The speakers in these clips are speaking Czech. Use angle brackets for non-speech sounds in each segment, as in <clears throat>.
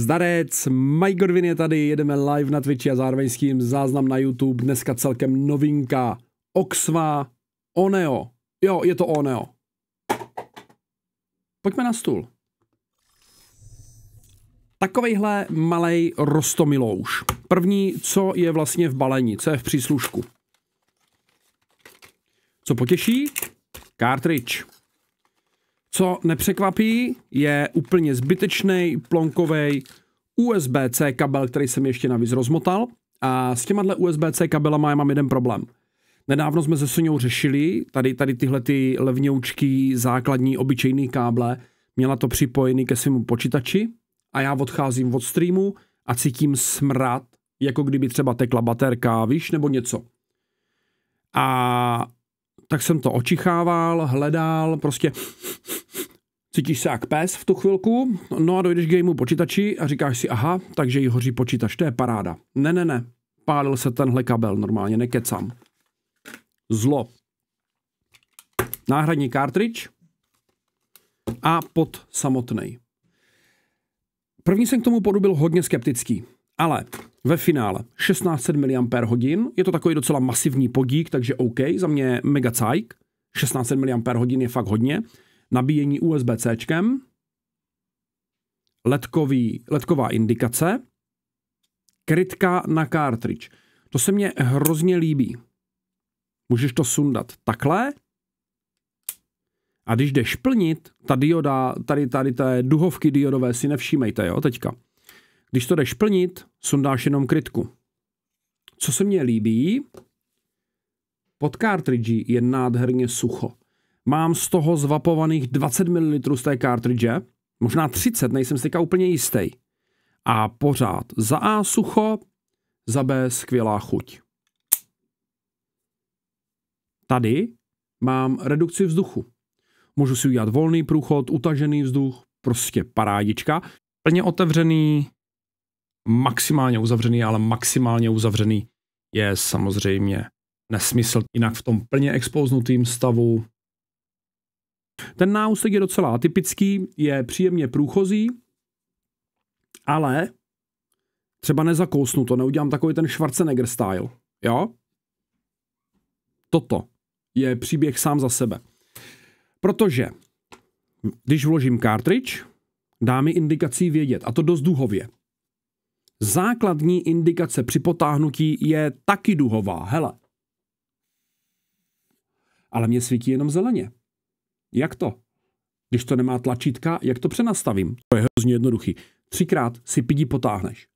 Zdarec, Mike Godwin je tady, jedeme live na Twitchi a zároveň s tím záznam na YouTube. Dneska celkem novinka. Oxva Oneo. Jo, je to Oneo. Pojďme na stůl. Takovejhle malej rostomilouš. První, co je vlastně v balení, co je v příslušku. Co potěší? Cartridge. Co nepřekvapí, je úplně zbytečný plonkovej USB-C kabel, který jsem ještě navíc rozmotal. A s těma USB-C kabelama já mám jeden problém. Nedávno jsme se Soňou řešili, tady, tady tyhle ty levňoučky, základní, obyčejný káble, měla to připojený ke svému počítači a já odcházím od streamu a cítím smrad, jako kdyby třeba tekla baterka, víš, nebo něco. A tak jsem to očichával, hledal, prostě Cítíš se jak pes v tu chvilku, no a dojdeš k jejímu počítači a říkáš si, aha, takže ji hoří počítač, to je paráda. Ne, ne, ne, pálil se tenhle kabel, normálně nekecám. Zlo. Náhradní kartridž a pod samotnej. První jsem k tomu podu byl hodně skeptický, ale ve finále 1600 mAh, je to takový docela masivní podík, takže OK, za mě mega cajk. 1600 mAh je fakt hodně nabíjení USB-C, ledkový, ledková indikace, krytka na cartridge. To se mně hrozně líbí. Můžeš to sundat takhle a když jdeš plnit, ta dioda, tady, tady té duhovky diodové si nevšímejte, jo, teďka. Když to jdeš plnit, sundáš jenom krytku. Co se mně líbí, pod cartridge je nádherně sucho mám z toho zvapovaných 20 ml z té cartridge, možná 30, nejsem si úplně jistý. A pořád za A sucho, za B skvělá chuť. Tady mám redukci vzduchu. Můžu si udělat volný průchod, utažený vzduch, prostě parádička. Plně otevřený, maximálně uzavřený, ale maximálně uzavřený je samozřejmě nesmysl. Jinak v tom plně expoznutým stavu ten náústek je docela atypický, je příjemně průchozí, ale třeba nezakousnu to, neudělám takový ten Schwarzenegger style, jo? Toto je příběh sám za sebe. Protože když vložím cartridge, dá mi indikací vědět, a to dost duhově. Základní indikace při potáhnutí je taky duhová, hele. Ale mě svítí jenom zeleně. Jak to? Když to nemá tlačítka, jak to přenastavím? To je hrozně jednoduchý. Třikrát si pidi potáhneš.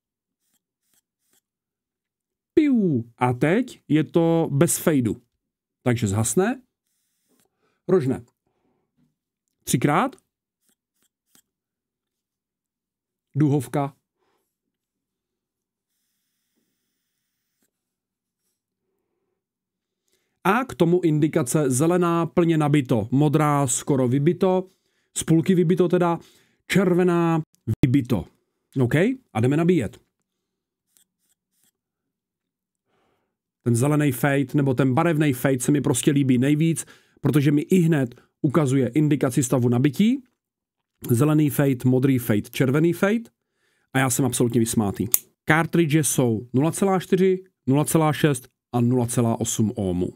Piu. A teď je to bez fejdu. Takže zhasne. Rožne. Třikrát. Duhovka. A k tomu indikace zelená plně nabito, modrá skoro vybito, z půlky vybito teda, červená vybito. OK? A jdeme nabíjet. Ten zelený fade nebo ten barevný fade se mi prostě líbí nejvíc, protože mi i hned ukazuje indikaci stavu nabití. Zelený fade, modrý fade, červený fade. A já jsem absolutně vysmátý. Cartridge jsou 0,4, 0,6 a 0,8 ohmů.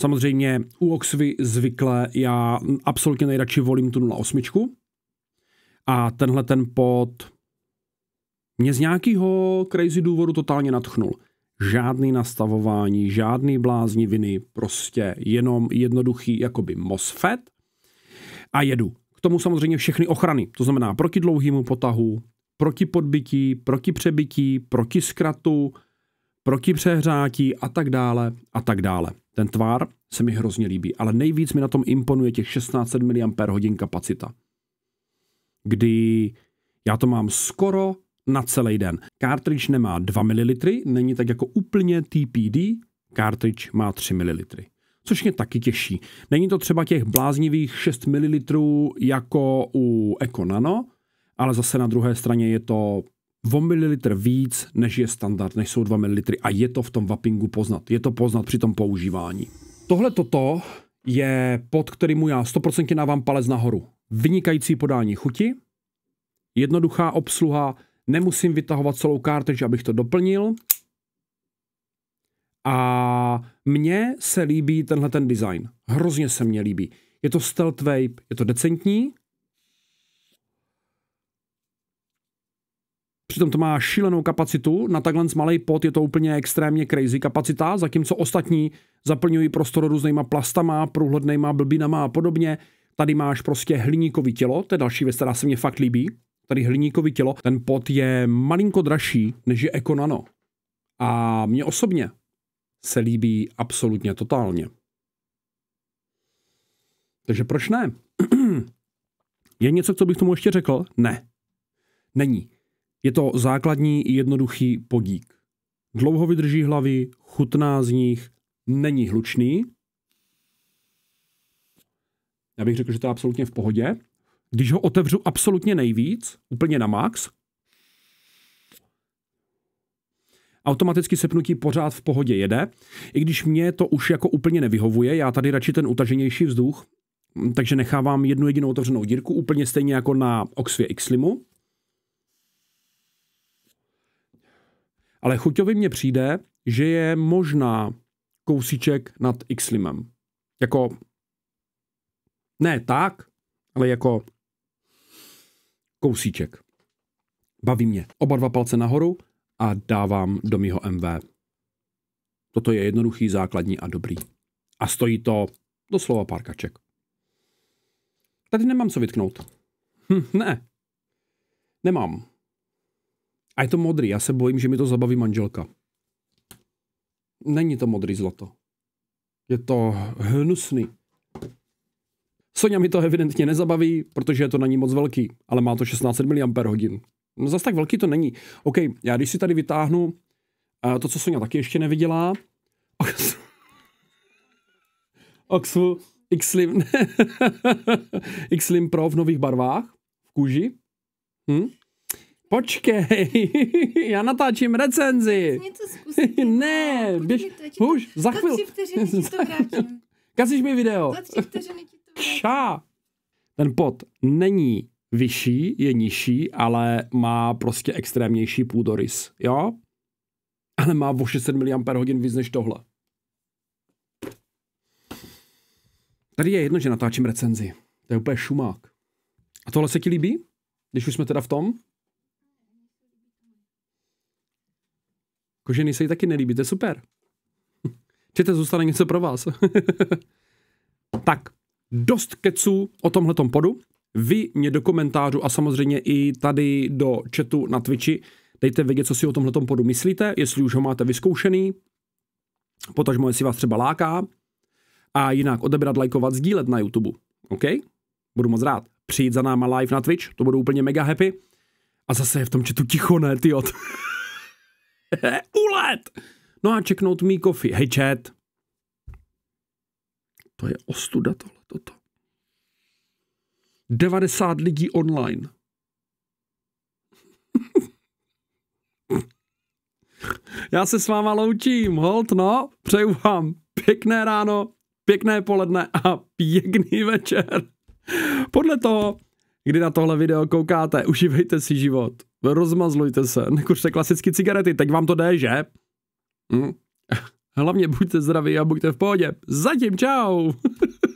Samozřejmě u Oxvy zvykle já absolutně nejradši volím tu 08. A tenhle ten pod mě z nějakého crazy důvodu totálně natchnul. Žádný nastavování, žádný blázniviny, prostě jenom jednoduchý jakoby MOSFET a jedu. K tomu samozřejmě všechny ochrany, to znamená proti dlouhému potahu, proti podbití, proti přebytí, proti zkratu, proti přehřátí a tak dále a tak dále. Ten tvar se mi hrozně líbí, ale nejvíc mi na tom imponuje těch 1600 mAh kapacita. Kdy já to mám skoro na celý den. Cartridge nemá 2 ml, není tak jako úplně TPD, cartridge má 3 ml. Což mě taky těší. Není to třeba těch bláznivých 6 ml jako u Econano, ale zase na druhé straně je to o mililitr víc, než je standard, než jsou 2 ml a je to v tom vapingu poznat. Je to poznat při tom používání. Tohle toto je pod kterým já 100% dávám palec nahoru. Vynikající podání chuti, jednoduchá obsluha, nemusím vytahovat celou karteč, abych to doplnil. A mně se líbí tenhle ten design. Hrozně se mně líbí. Je to stealth vape, je to decentní, Přitom to má šílenou kapacitu, na takhle malý pot je to úplně extrémně crazy kapacita, zatímco ostatní zaplňují prostor různýma plastama, průhlednýma blbinama a podobně. Tady máš prostě hliníkový tělo, to je další věc, která se mně fakt líbí. Tady hliníkový tělo, ten pot je malinko dražší, než je Eco Nano. A mně osobně se líbí absolutně totálně. Takže proč ne? <clears throat> Je něco, co bych tomu ještě řekl? Ne. Není. Je to základní jednoduchý podík. Dlouho vydrží hlavy, chutná z nich, není hlučný. Já bych řekl, že to je absolutně v pohodě. Když ho otevřu absolutně nejvíc, úplně na max, automaticky sepnutí pořád v pohodě jede, i když mě to už jako úplně nevyhovuje, já tady radši ten utaženější vzduch, takže nechávám jednu jedinou otevřenou dírku, úplně stejně jako na Oxfie Xlimu. Ale chuťově mně přijde, že je možná kousíček nad Xlimem. Jako, ne tak, ale jako kousíček. Baví mě. Oba dva palce nahoru a dávám do mýho MV. Toto je jednoduchý, základní a dobrý. A stojí to doslova pár kaček. Tady nemám co vytknout. Hm, ne. Nemám. A je to modrý. Já se bojím, že mi to zabaví manželka. Není to modrý zlato. Je to hnusný. Sonja mi to evidentně nezabaví, protože je to na ní moc velký, ale má to 16 mAh. No zas tak velký to není. OK, já když si tady vytáhnu uh, to, co Sonja taky ještě neviděla, Oxfu X Slim Pro v nových barvách, v kůži. Hm? Počkej, <laughs> já natáčím recenzi. Něco zkusit. ne, běž, to, už, za chvíli. <laughs> Za tři Kazíš mi video. Ša. Ten pot není vyšší, je nižší, ale má prostě extrémnější půdorys, jo? Ale má o 600 mAh víc než tohle. Tady je jedno, že natáčím recenzi. To je úplně šumák. A tohle se ti líbí? Když už jsme teda v tom? Koženy jako se jí taky nelíbí, to je super. <laughs> Čete, zůstane něco pro vás. <laughs> tak, dost keců o tom podu. Vy mě do komentářů a samozřejmě i tady do chatu na Twitchi dejte vědět, co si o tom podu myslíte, jestli už ho máte vyzkoušený, potažmo, jestli vás třeba láká. A jinak odebrat, lajkovat, sdílet na YouTube. OK? Budu moc rád. Přijít za náma live na Twitch, to budu úplně mega happy. A zase je v tom chatu ticho, ne, ty <laughs> <laughs> Ulet! No a čeknout mý kofi. Hej, chat. To je ostuda tohle, toto. 90 lidí online. <laughs> Já se s váma loučím, hold, no. Přeju vám pěkné ráno, pěkné poledne a pěkný večer. Podle toho, kdy na tohle video koukáte, užívejte si život rozmazlujte se, nekuřte klasicky cigarety, teď vám to jde, že? Hm? Hlavně buďte zdraví a buďte v pohodě. Zatím čau! <laughs>